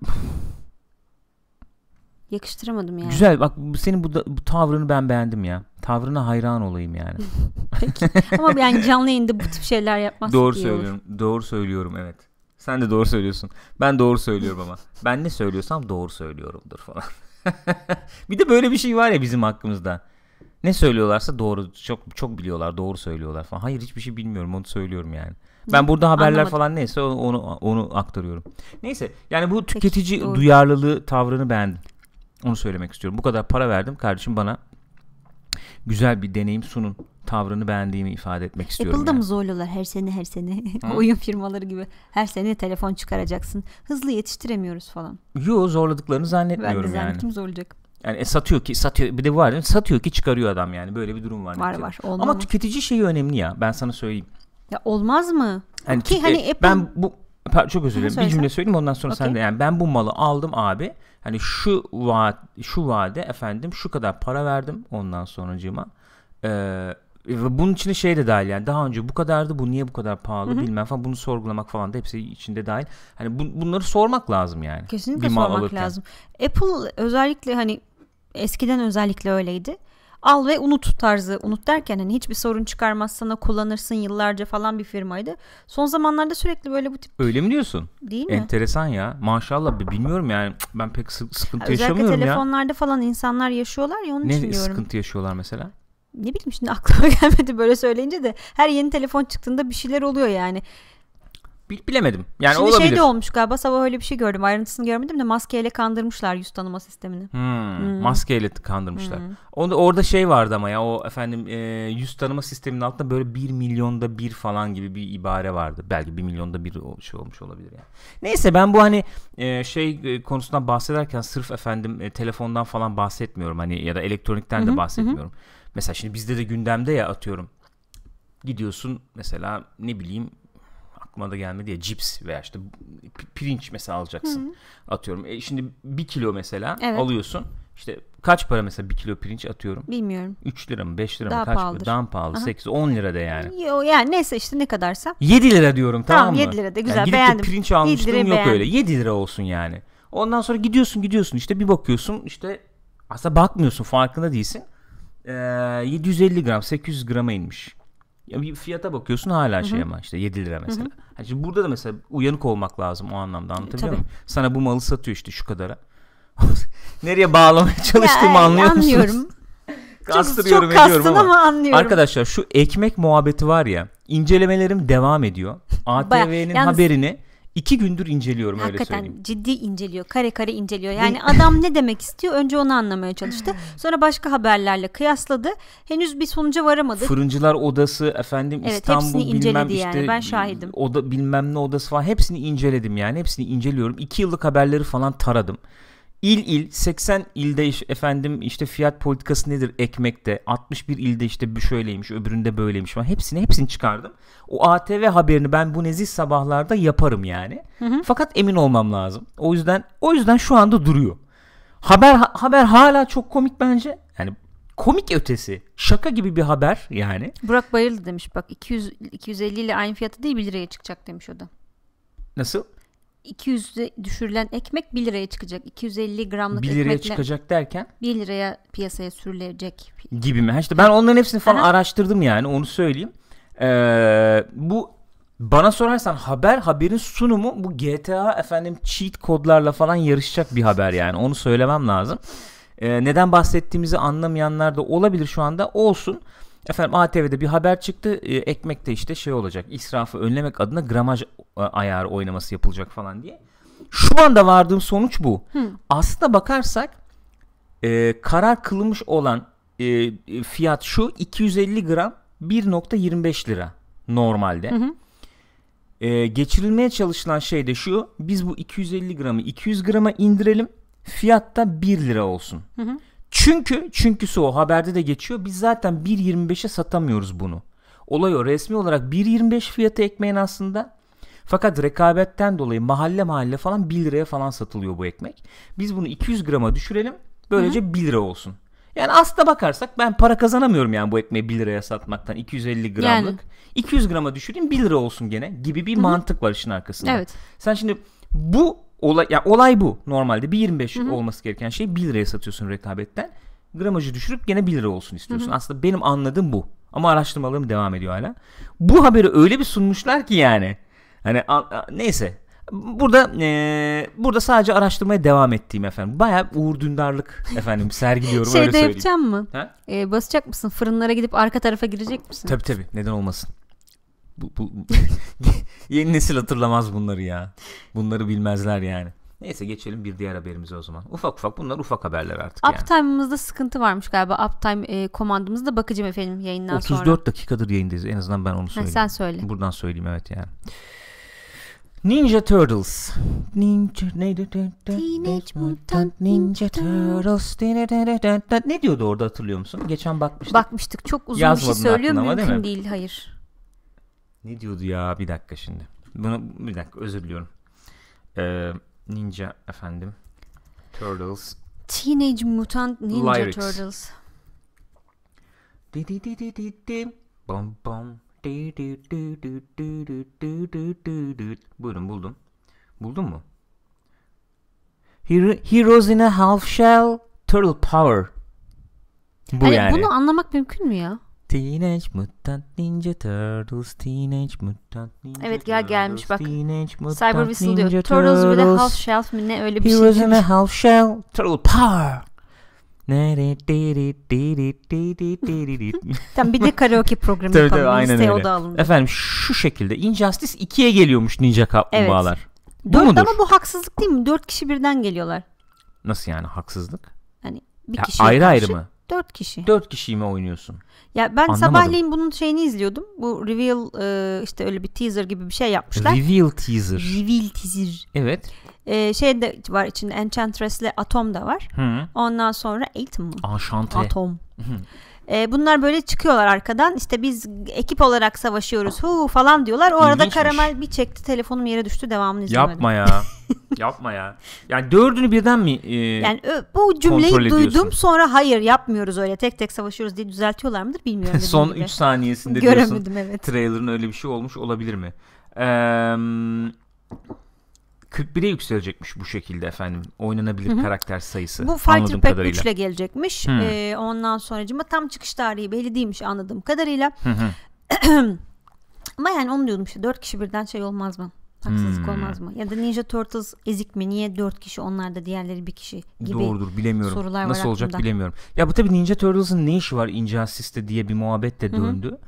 Yakıştıramadım yani. Güzel bak senin bu, da, bu tavrını ben beğendim ya. Tavrına hayran olayım yani. *laughs* Peki. Ama yani canlı yayında bu tip şeyler yapmazsak Doğru söylüyorum. Olur. Doğru söylüyorum evet. Sen de doğru söylüyorsun. Ben doğru söylüyorum ama. Ben ne söylüyorsam doğru söylüyorumdur falan. *laughs* bir de böyle bir şey var ya bizim hakkımızda. Ne söylüyorlarsa doğru çok çok biliyorlar, doğru söylüyorlar falan. Hayır hiçbir şey bilmiyorum onu söylüyorum yani. Ben burada haberler Anlamadım. falan neyse onu onu aktarıyorum. Neyse yani bu tüketici Peki, duyarlılığı tavrını beğendim. Onu söylemek istiyorum. Bu kadar para verdim kardeşim bana güzel bir deneyim sunun tavrını beğendiğimi ifade etmek istiyorum. Apple'da yani. mı zorluyorlar her sene her sene? *laughs* Oyun firmaları gibi her sene telefon çıkaracaksın. Hızlı yetiştiremiyoruz falan. Yo zorladıklarını zannetmiyorum ben de yani. kim zorlayacak? Yani e, satıyor ki satıyor bir de var değil satıyor ki çıkarıyor adam yani böyle bir durum var. Var var. Olmaz. Ama tüketici şeyi önemli ya ben sana söyleyeyim. Ya olmaz mı? Yani ki hani Apple... ben bu çok özür dilerim. Bir cümle söyleyeyim ondan sonra okay. sen de yani ben bu malı aldım abi. Hani şu vaat şu vade efendim şu kadar para verdim ondan sonracığıma. Ee, bunun içine şey de dahil yani daha önce bu kadardı bu niye bu kadar pahalı Hı-hı. bilmem falan bunu sorgulamak falan da hepsi içinde dahil. Hani bu, bunları sormak lazım yani. Kesinlikle bir mal sormak alırken. lazım. Apple özellikle hani eskiden özellikle öyleydi. Al ve unut tarzı unut derken hani hiçbir sorun çıkarmazsana kullanırsın yıllarca falan bir firmaydı. Son zamanlarda sürekli böyle bu tip. Öyle mi diyorsun? Değil mi? Enteresan ya maşallah bilmiyorum yani ben pek sıkıntı ha, yaşamıyorum ya. Özellikle telefonlarda falan insanlar yaşıyorlar ya onun ne için diyorum. Ne sıkıntı yaşıyorlar mesela? ne bileyim şimdi *laughs* aklıma gelmedi böyle söyleyince de her yeni telefon çıktığında bir şeyler oluyor yani. Bilemedim. Yani Şimdi olabilir. şey de olmuş galiba sabah öyle bir şey gördüm. Ayrıntısını görmedim de maskeyle kandırmışlar yüz tanıma sistemini. Hmm, hmm. Maskeyle kandırmışlar. Hmm. Onda, orada şey vardı ama ya o efendim e, yüz tanıma sisteminin altında böyle bir milyonda bir falan gibi bir ibare vardı. Belki bir milyonda bir şey olmuş olabilir yani. Neyse ben bu hani e, şey e, konusundan bahsederken sırf efendim e, telefondan falan bahsetmiyorum. Hani ya da elektronikten hı de bahsetmiyorum. hı Mesela şimdi bizde de gündemde ya atıyorum. Gidiyorsun mesela ne bileyim aklıma da gelmedi ya cips veya işte pirinç mesela alacaksın. Hı-hı. Atıyorum. E şimdi bir kilo mesela evet. alıyorsun. işte kaç para mesela bir kilo pirinç atıyorum? Bilmiyorum. 3 lira mı 5 lira mı Daha kaç pahalıdır. Daha pahalı. Aha. 8 10 lira de yani. Yo, yani neyse işte ne kadarsa. 7 lira diyorum tamam, tamam mı? 7 lira de güzel yani gidip beğendim. De pirinç almıştım yok beğendim. öyle. 7 lira olsun yani. Ondan sonra gidiyorsun gidiyorsun işte bir bakıyorsun işte aslında bakmıyorsun farkında değilsin e, ee, 750 gram 800 grama inmiş. Ya bir fiyata bakıyorsun hala Hı-hı. şey ama işte 7 lira mesela. Yani şimdi burada da mesela uyanık olmak lazım o anlamda anlatabiliyor muyum? Sana bu malı satıyor işte şu kadara. *laughs* Nereye bağlamaya çalıştığımı ya, anlıyor musunuz? Anlıyorum. Kastırıyorum *laughs* çok, çok ediyorum ama. ama anlıyorum. Arkadaşlar şu ekmek muhabbeti var ya incelemelerim devam ediyor. ATV'nin Baya, yalnız... haberini iki gündür inceliyorum Hakikaten, öyle söyleyeyim. Hakikaten ciddi inceliyor. Kare kare inceliyor. Yani adam ne demek istiyor? Önce onu anlamaya çalıştı. Hmm. Sonra başka haberlerle kıyasladı. Henüz bir sonuca varamadı. Fırıncılar odası efendim evet, İstanbul bilmem yani. Ben şahidim. Oda, bilmem ne odası falan hepsini inceledim yani. Hepsini inceliyorum. İki yıllık haberleri falan taradım il il 80 ilde efendim işte fiyat politikası nedir ekmekte 61 ilde işte bu şöyleymiş öbüründe böyleymiş falan hepsini hepsini çıkardım. O ATV haberini ben bu nezih sabahlarda yaparım yani. Hı hı. Fakat emin olmam lazım. O yüzden o yüzden şu anda duruyor. Haber ha, haber hala çok komik bence. Yani komik ötesi. Şaka gibi bir haber yani. Burak bayıldı demiş bak 200 250 ile aynı fiyatı değil 1 liraya çıkacak demiş o da. Nasıl? 200 düşürülen ekmek 1 liraya çıkacak. 250 gramlık 1 liraya ekmekle çıkacak derken 1 liraya piyasaya sürülecek gibi mi? İşte ben onların hepsini falan Aha. araştırdım yani onu söyleyeyim. Ee, bu bana sorarsan haber haberin sunumu bu GTA efendim cheat kodlarla falan yarışacak bir haber yani onu söylemem lazım. Ee, neden bahsettiğimizi anlamayanlar da olabilir şu anda olsun. Efendim ATV'de bir haber çıktı. E, ee, ekmekte işte şey olacak. İsrafı önlemek adına gramaj e, ayarı oynaması yapılacak falan diye. Şu anda vardığım sonuç bu. Hı. Aslına bakarsak e, karar kılınmış olan e, fiyat şu 250 gram 1.25 lira normalde. Hı hı. E, geçirilmeye çalışılan şey de şu. Biz bu 250 gramı 200 grama indirelim. Fiyat da 1 lira olsun. Hı hı. Çünkü çünküsü o haberde de geçiyor. Biz zaten 1.25'e satamıyoruz bunu. Olay o resmi olarak 1.25 fiyatı ekmeğin aslında. Fakat rekabetten dolayı mahalle mahalle falan 1 liraya falan satılıyor bu ekmek. Biz bunu 200 grama düşürelim. Böylece Hı-hı. 1 lira olsun. Yani aslına bakarsak ben para kazanamıyorum yani bu ekmeği 1 liraya satmaktan 250 gramlık. Yani. 200 grama düşüreyim 1 lira olsun gene gibi bir Hı-hı. mantık var işin arkasında. Evet. Sen şimdi bu Olay, ya olay bu normalde bir 1.25 olması gereken şey 1 liraya satıyorsun rekabetten. Gramajı düşürüp gene 1 lira olsun istiyorsun. Hı hı. Aslında benim anladığım bu. Ama araştırmalarım devam ediyor hala. Bu haberi öyle bir sunmuşlar ki yani. Hani a, a, neyse. Burada e, burada sadece araştırmaya devam ettiğim efendim. bayağı Uğur Dündarlık *laughs* efendim sergiliyorum Şeyde öyle söyleyeyim. yapacağım mı? Ha? E, basacak mısın? Fırınlara gidip arka tarafa girecek misin? Tabii tabii. Neden olmasın? Bu, bu, *laughs* yeni nesil hatırlamaz bunları ya. Bunları bilmezler yani. Neyse geçelim bir diğer haberimize o zaman. Ufak ufak bunlar ufak haberler artık yani. Uptime'ımızda sıkıntı varmış galiba. Uptime e, komandımızda bakacağım efendim yayından 34 sonra. 34 dakikadır yayındayız en azından ben onu söyleyeyim. Ha, sen söyle. Buradan söyleyeyim evet yani. Ninja Turtles. Ninja neydi? Teenage Mutant Ninja Turtles. Ne diyordu orada hatırlıyor musun? Geçen bakmıştık. Bakmıştık. Çok uzun Yazmadın bir şey söylüyor mümkün değil. Hayır. Ne diyordu ya bir dakika şimdi. Bunu bir dakika özür diliyorum. Ee, Ninja efendim. Turtles. Teenage Mutant Ninja Lyrics. Turtles. Di di di di di di. Bom bom. Buyurun buldum. Buldun mu? heroes in a half shell. Turtle power. Bu yani, yani. Bunu anlamak mümkün mü ya? Teenage Mutant Ninja Turtles, Teenage Mutant Ninja Evet gel gelmiş bak. Teenage Cyber Whistle diyor. Turtles, with a Half Shell mi ne öyle bir Heroes şey. Heroes in a Half Shell, Turtle Power. *laughs* Tam bir de karaoke programı tabii, yapalım. Tabii, aynen öyle. Efendim şu şekilde Injustice 2'ye geliyormuş Ninja Kaplumbağalar. Evet. Bu Dört ama bu haksızlık değil mi? Dört kişi birden geliyorlar. Nasıl yani haksızlık? Hani bir ya kişi ayrı karşı... ayrı mı? Dört kişi. Dört kişiyi mi oynuyorsun? Ya ben Anlamadım. sabahleyin bunun şeyini izliyordum. Bu reveal e, işte öyle bir teaser gibi bir şey yapmışlar. Reveal teaser. Reveal teaser. Evet. E, şey de var içinde Enchantressle Atom da var. Hı. Ondan sonra Atom. Enchante. Atom. Hı. E, bunlar böyle çıkıyorlar arkadan. İşte biz ekip olarak savaşıyoruz hu falan diyorlar. O İlginçmiş. arada karamel bir çekti telefonum yere düştü devamını izlemedim. Yapma ya. *laughs* Yapma ya. Yani dördünü birden mi e, Yani bu cümleyi duydum sonra hayır yapmıyoruz öyle tek tek savaşıyoruz diye düzeltiyorlar mıdır bilmiyorum. *laughs* Son 3 saniyesinde diyorsun. evet. Trailer'ın öyle bir şey olmuş olabilir mi? Eee 41'e yükselecekmiş bu şekilde efendim oynanabilir Hı-hı. karakter sayısı. Bu Fighter Pack kadarıyla. 3 ile gelecekmiş. Hı. Ee, ondan sonracıma tam çıkış tarihi belli değilmiş anladığım kadarıyla. *clears throat* Ama yani onu diyordum işte 4 kişi birden şey olmaz mı? Haksızlık hmm. olmaz mı? Ya da Ninja Turtles ezik mi? Niye dört kişi onlar da diğerleri bir kişi gibi Doğrudur bilemiyorum. sorular Nasıl var olacak aklımda. bilemiyorum. Ya bu tabii Ninja Turtles'ın ne işi var Injustice'de diye bir muhabbet de döndü. Hı-hı.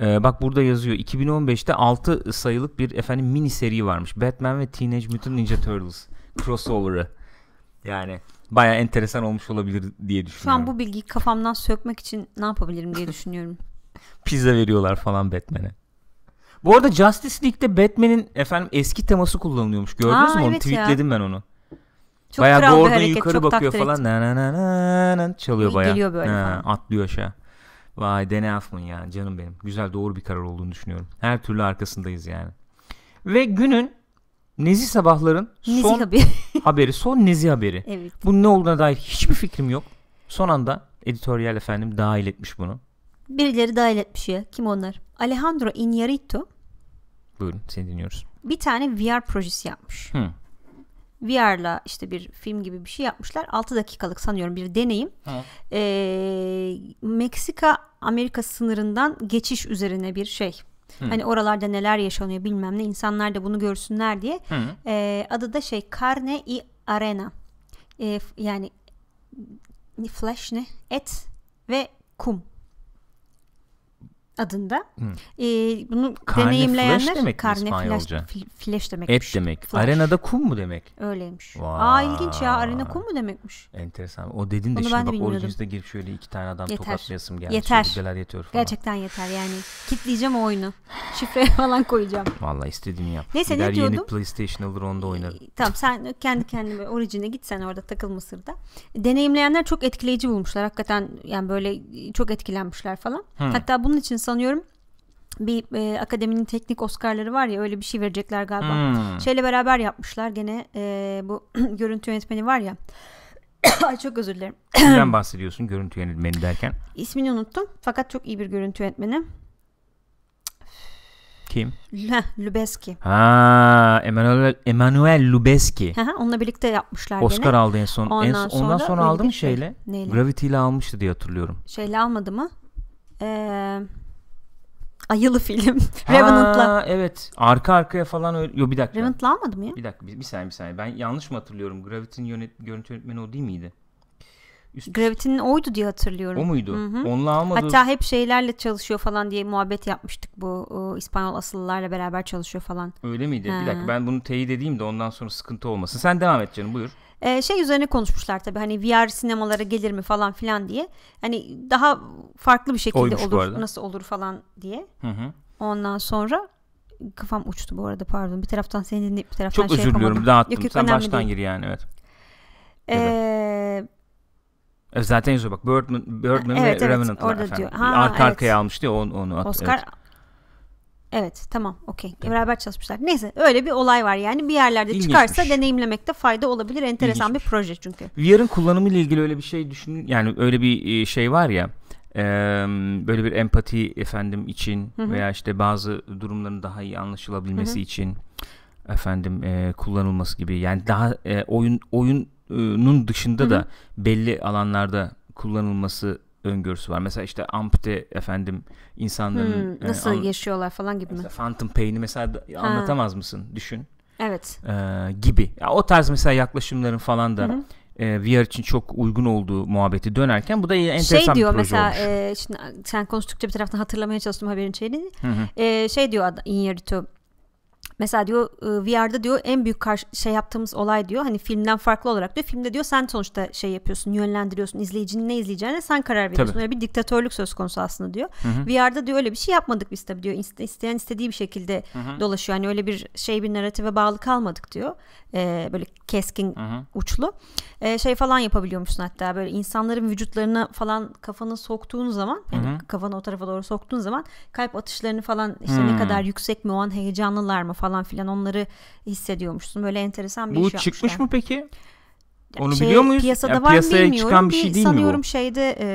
Ee, bak burada yazıyor 2015'te 6 sayılık bir efendim mini seri varmış. Batman ve Teenage Mutant Ninja Turtles crossover'ı. Yani baya enteresan olmuş olabilir diye düşünüyorum. Şu an bu bilgiyi kafamdan sökmek için ne yapabilirim diye düşünüyorum. *laughs* Pizza veriyorlar falan Batman'e. Bu arada Justice League'de Batman'in efendim eski teması kullanılıyormuş. Gördünüz Aa, mü onu? Evet Tweetledim ya. ben onu. Çok bayağı Gordon yukarı çok bakıyor falan. Na, na, na, na, çalıyor bayağı. Geliyor böyle. Ha, atlıyor aşağı. Vay Danny Elfman ya canım benim. Güzel doğru bir karar olduğunu düşünüyorum. Her türlü arkasındayız yani. Ve günün Nezi sabahların Nezi son haberi. *laughs* haberi. Son Nezi haberi. Evet. Bunun ne olduğuna dair hiçbir fikrim yok. Son anda editoryal efendim dahil etmiş bunu. Birileri dahil etmiş ya. Kim onlar? Alejandro Iñárritu. Buyurun seni dinliyoruz. Bir tane VR projesi yapmış. Hı. VR'la işte bir film gibi bir şey yapmışlar. 6 dakikalık sanıyorum bir deneyim. Ha. Ee, Meksika Amerika sınırından geçiş üzerine bir şey. Hı. Hani oralarda neler yaşanıyor bilmem ne insanlar da bunu görsünler diye. Hı. Ee, adı da şey Carne i Arena. Ee, yani flash ne? Et ve kum adında. Hmm. bunu Karne deneyimleyenler flash demek karne flash, flash demekmiş. Et demek. Flash. Arenada kum mu demek? Öyleymiş. Vay. Aa ilginç ya. Arena kum mu demekmiş? Enteresan. O dedin de Onu şimdi bak Origins'de girip şöyle iki tane adam yeter. tokatlayasım geldi. Yeter. Şöyle yetiyor falan. Gerçekten yeter yani. Kitleyeceğim o oyunu. *laughs* Şifreye falan koyacağım. Valla istediğini yap. Neyse Gider ne diyordum? yeni PlayStation alır onda ee, oynarım. Ee, tamam sen kendi kendine Origin'e git sen orada takıl Mısır'da. Deneyimleyenler çok etkileyici bulmuşlar. Hakikaten yani böyle çok etkilenmişler falan. Hmm. Hatta bunun için sanıyorum bir e, akademinin teknik Oscar'ları var ya öyle bir şey verecekler galiba. Hmm. Şeyle beraber yapmışlar gene e, bu *clears throat* görüntü yönetmeni var ya. *coughs* Ay çok özür dilerim. *coughs* Kimden bahsediyorsun görüntü yönetmeni derken? İsmini unuttum fakat çok iyi bir görüntü yönetmeni. Kim? Lubeski. Ha, Emmanuel Emanuel Lubeski. Hı onunla birlikte yapmışlar Oscar gene. aldı en son. Ondan en, sonra, ondan sonra aldı şeyle? Neyle? Gravity ile almıştı diye hatırlıyorum. Şeyle almadı mı? Eee Ayılı film. *laughs* Ha, Revenant'la. evet. Arka arkaya falan öyle. Yo bir dakika. Revenant'la almadı mı ya? Bir dakika bir, bir saniye bir saniye. Ben yanlış mı hatırlıyorum? Gravity'nin yönet, görüntü yönetmeni o değil miydi? Üst... Gravity'nin oydu diye hatırlıyorum. O muydu? Hı-hı. Onunla almadı. Hatta hep şeylerle çalışıyor falan diye muhabbet yapmıştık bu o, İspanyol asıllılarla beraber çalışıyor falan. Öyle miydi? He. Bir dakika ben bunu teyit edeyim de ondan sonra sıkıntı olmasın. Sen devam et canım buyur. Ee, şey üzerine konuşmuşlar tabii hani VR sinemalara gelir mi falan filan diye. Hani daha farklı bir şekilde Oymuş olur nasıl olur falan diye. Hı hı. Ondan sonra kafam uçtu bu arada pardon. Bir taraftan seni dinleyip bir taraftan Çok şey özür diliyorum dağıttım. Sen baştan gir yani evet. Ee, e, zaten yazıyor bak Birdman, Birdman evet, ve evet, Revenant'lar orada efendim. Diyor. Ha, Arka evet. arkaya almış diye onu, onu at. Oscar evet. Evet tamam okey. Evet. Beraber çalışmışlar. Neyse öyle bir olay var yani bir yerlerde İlginçmiş. çıkarsa deneyimlemekte fayda olabilir. Enteresan İlginçmiş. bir proje çünkü. VR'ın kullanımı ile ilgili öyle bir şey düşün yani öyle bir e, şey var ya böyle bir empati efendim için veya işte bazı durumların daha iyi anlaşılabilmesi Hı-hı. için efendim kullanılması gibi yani daha oyun oyunun dışında Hı-hı. da belli alanlarda kullanılması öngörüsü var. Mesela işte ampute efendim insanların hmm, e, nasıl e, an, yaşıyorlar falan gibi mi? Phantom Pain'i mesela ha. anlatamaz mısın? Düşün. Evet. E, gibi. Ya, o tarz mesela yaklaşımların falan da hı e, VR için çok uygun olduğu muhabbeti dönerken bu da enteresan şey diyor, bir proje mesela, olmuş. E, şimdi sen konuştukça bir taraftan hatırlamaya çalıştım haberin şeyini. E, şey diyor In Mesela diyor ıı, VR'da diyor en büyük şey yaptığımız olay diyor hani filmden farklı olarak diyor filmde diyor sen sonuçta şey yapıyorsun yönlendiriyorsun izleyicinin ne izleyeceğine sen karar veriyorsun. Tabii. Öyle bir diktatörlük söz konusu aslında diyor. Hı-hı. VR'da diyor öyle bir şey yapmadık biz tabii diyor isteyen istediği bir şekilde Hı-hı. dolaşıyor. Hani öyle bir şey bir narratife bağlı kalmadık diyor. Ee, böyle keskin Hı-hı. uçlu. Ee, şey falan yapabiliyormuşsun hatta böyle insanların vücutlarına falan kafanı soktuğun zaman yani Hı-hı. kafanı o tarafa doğru soktuğun zaman kalp atışlarını falan işte hı ne hmm. kadar yüksek mi o an heyecanlılar mı falan falan filan onları hissediyormuşsun. Böyle enteresan bir bu iş Bu çıkmış yapmışlar. mı peki? Onu şey, biliyor muyuz? Piyasada yani var piyasaya bilmiyorum. çıkan bir şey değil sanıyorum mi Sanıyorum şeyde e,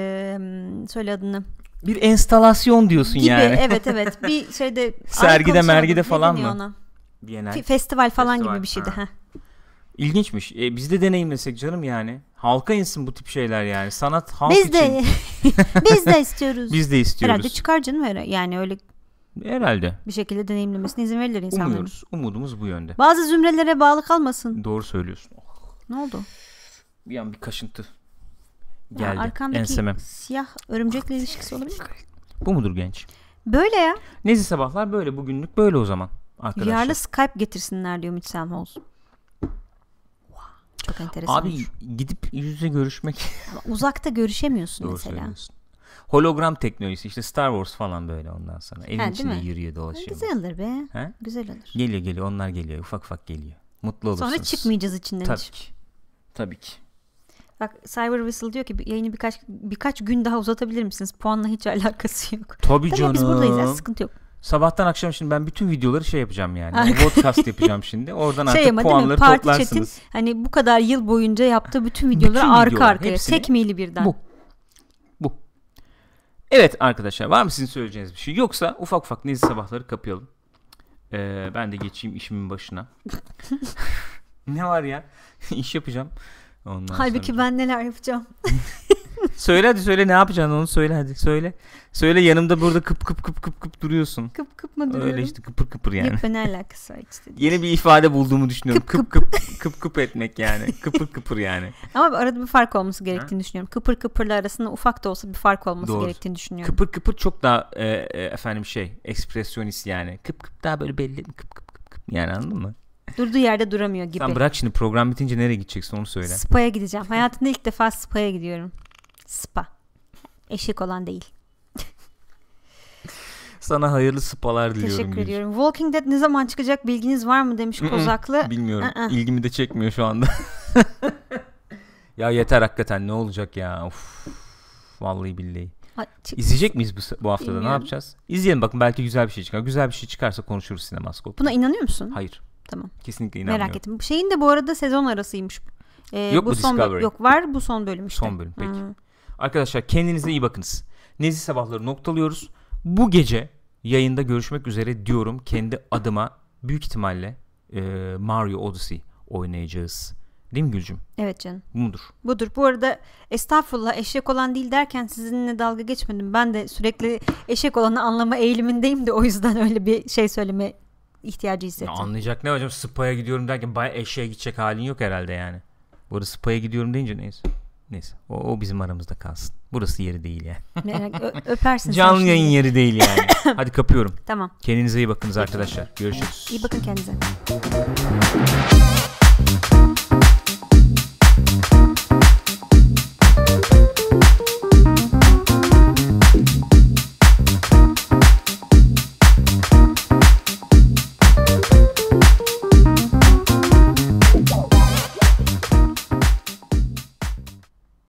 söyle adını. Bir enstalasyon diyorsun Gibi, yani. evet *laughs* evet. Bir şeyde *laughs* sergide mergide falan mı? Ona? festival falan festival. gibi bir şeydi. Ha. İlginçmiş. E, biz de deneyimlesek canım yani. Halka insin bu tip şeyler yani. Sanat halk biz için. De, *laughs* biz de istiyoruz. Biz de istiyoruz. Herhalde çıkar canım yani öyle Herhalde. Bir şekilde deneyimlemesine izin verirler insanların. Umuyoruz. Umudumuz bu yönde. Bazı zümrelere bağlı kalmasın. Doğru söylüyorsun. Oh. Ne oldu? Bir an bir kaşıntı geldi. Ya arkamdaki Enseme. siyah örümcekle ilişkisi olabilir mi? Bu mudur genç? Böyle ya. Nezi sabahlar böyle. Bugünlük böyle o zaman. Arkadaşlar. Yarlı Skype getirsinler diyor Mitch Samholz. Çok enteresan. Abi gidip yüz yüze görüşmek. uzakta görüşemiyorsun Doğru mesela. Söylüyorsun. Hologram teknolojisi işte Star Wars falan böyle ondan sonra. Evin içinde yürüyor dolaşıyor. Güzel olur be. Ha? Güzel olur. Geliyor geliyor onlar geliyor ufak ufak geliyor. Mutlu olursunuz. Sonra çıkmayacağız içinden Tabii hiç. ki. Tabii ki. Bak Cyber Whistle diyor ki yayını birkaç birkaç gün daha uzatabilir misiniz? Puanla hiç *laughs* alakası yok. Tabii, Tabii canım. Biz buradayız ya, sıkıntı yok. Sabahtan akşam şimdi ben bütün videoları şey yapacağım yani. podcast yapacağım şimdi. Oradan şey artık ama, puanları Parti toplarsınız. Chat'in, hani bu kadar yıl boyunca yaptığı bütün videoları bütün arka videolar, arkaya tekmeli birden. Bu. Evet arkadaşlar var mı sizin söyleyeceğiniz bir şey? Yoksa ufak ufak nezih sabahları kapayalım. Ee, ben de geçeyim işimin başına. *laughs* ne var ya? *laughs* İş yapacağım. Ondan Halbuki sonra... ben neler yapacağım. *laughs* söyle hadi söyle ne yapacaksın onu söyle hadi söyle. Söyle yanımda burada kıp kıp kıp kıp kıp duruyorsun. Kıp kıp mı duruyorum? Öyle işte kıpır kıpır yani. Yok ne alakası var işte. *laughs* Yeni bir ifade bulduğumu düşünüyorum. Kıp kıp kıp kıp, etmek yani. *laughs* Kıpır kıpır yani. Ama arada bir fark olması gerektiğini düşünüyorum. Kıpır kıpırla arasında ufak da olsa bir fark olması Doğru. gerektiğini düşünüyorum. Kıpır kıpır çok daha e, e, efendim şey ekspresyonist yani. Kıp kıp daha böyle belli kıp kıp kıp kıp yani anladın mı? Durduğu yerde duramıyor gibi. Tamam bırak şimdi program bitince nereye gideceksin onu söyle. Spa'ya gideceğim. Hayatımda ilk defa spa'ya gidiyorum. Spa. Eşek olan değil. Sana hayırlı spalar diliyorum. Teşekkür ediyorum. Walking Dead ne zaman çıkacak bilginiz var mı demiş Kozaklı. Bilmiyorum. İlgimi de çekmiyor şu anda. *laughs* ya yeter hakikaten ne olacak ya. Of. Vallahi billahi. Ay, İzleyecek miyiz bu, bu haftada Bilmiyorum. ne yapacağız? İzleyelim bakın belki güzel bir şey çıkar. Güzel bir şey çıkarsa konuşuruz sinemaskop. Buna inanıyor musun? Hayır. Tamam. Kesinlikle inanmıyorum. Merak ettim. Şeyin de bu arada sezon arasıymış. Ee, yok bu, bu Discovery? yok var bu son bölüm işte. Son bölüm peki. Hmm. Arkadaşlar kendinize iyi bakınız. Nezih sabahları noktalıyoruz. Bu gece yayında görüşmek üzere diyorum kendi adıma büyük ihtimalle e, Mario Odyssey oynayacağız. Değil mi Gülcüm? Evet canım. Budur. Budur. Bu arada estağfurullah eşek olan değil derken sizinle dalga geçmedim. Ben de sürekli eşek olanı anlama eğilimindeyim de o yüzden öyle bir şey söyleme ihtiyacı hissettim. Ya anlayacak ne hocam spa'ya gidiyorum derken baya eşeğe gidecek halin yok herhalde yani. Bu arada spa'ya gidiyorum deyince neyse. Neyse o, o bizim aramızda kalsın. Burası yeri değil yani. ö- öpersin. Canlı yayın yeri değil yani. *laughs* Hadi kapıyorum. Tamam. Kendinize iyi bakınız arkadaşlar. Görüşürüz. İyi bakın kendinize.